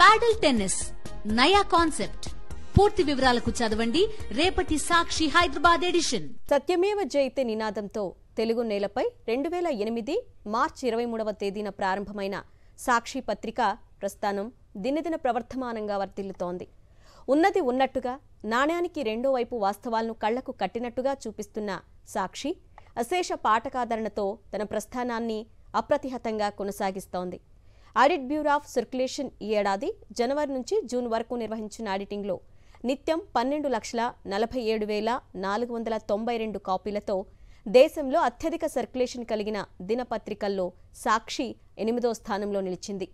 ప్యాడల్ tennis నయా concept పూర్తి వివరాలకు చదవండి రేపటి సాక్షి హైదరాబాద్ ఎడిషన్ సత్యమేవ జయతే నినాదంతో తెలుగు నేలపై రెండు వేల ఎనిమిది మార్చి ఇరవై మూడవ తేదీన ప్రారంభమైన సాక్షి పత్రిక ప్రస్థానం దినదిన ప్రవర్తమానంగా వర్తిల్లుతోంది ఉన్నది ఉన్నట్టుగా నాణ్యానికి రెండో వైపు వాస్తవాలను కళ్లకు కట్టినట్టుగా చూపిస్తున్న సాక్షి అశేష పాఠకాదరణతో తన ప్రస్థానాన్ని అప్రతిహతంగా కొనసాగిస్తోంది ఆడిట్ బ్యూరో ఆఫ్ సర్క్యులేషన్ ఈ ఏడాది జనవరి నుంచి జూన్ వరకు నిర్వహించిన ఆడిటింగ్లో నిత్యం పన్నెండు లక్షల నలభై ఏడు వేల నాలుగు వందల తొంభై రెండు కాపీలతో దేశంలో అత్యధిక సర్క్యులేషన్ కలిగిన దినపత్రికల్లో సాక్షి ఎనిమిదో స్థానంలో నిలిచింది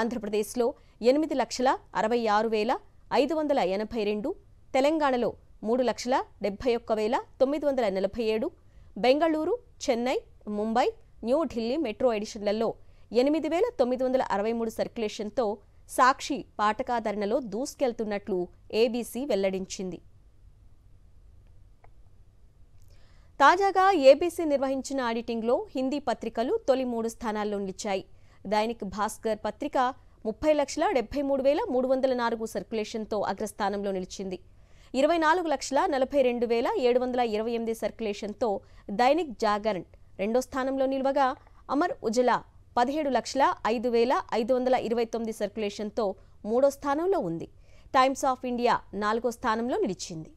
ఆంధ్రప్రదేశ్లో ఎనిమిది లక్షల అరవై ఆరు వేల ఐదు వందల ఎనభై రెండు తెలంగాణలో మూడు లక్షల డెబ్బై ఒక్క వేల తొమ్మిది వందల నలభై ఏడు బెంగళూరు చెన్నై ముంబై న్యూఢిల్లీ మెట్రో ఎడిషన్లలో ఎనిమిది వేల తొమ్మిది వందల అరవై మూడు సర్క్యులేషన్తో సాక్షి పాఠకాదరణలో దూసుకెళ్తున్నట్లు ఏబీసీ వెల్లడించింది తాజాగా ఏబీసీ నిర్వహించిన ఆడిటింగ్లో హిందీ పత్రికలు తొలి మూడు స్థానాల్లో నిలిచాయి దైనిక్ భాస్కర్ పత్రిక ముప్పై లక్షల డెబ్బై మూడు వేల మూడు వందల నాలుగు సర్క్యులేషన్తో అగ్రస్థానంలో నిలిచింది ఇరవై నాలుగు లక్షల నలభై రెండు వేల ఏడు వందల ఇరవై ఎనిమిది సర్క్యులేషన్తో దైనిక్ జాగరణ్ రెండో స్థానంలో నిలవగా అమర్ ఉజలా పదిహేడు లక్షల ఐదు వేల ఐదు వందల ఇరవై తొమ్మిది సర్క్యులేషన్తో మూడో స్థానంలో ఉంది టైమ్స్ ఆఫ్ ఇండియా నాలుగో స్థానంలో నిలిచింది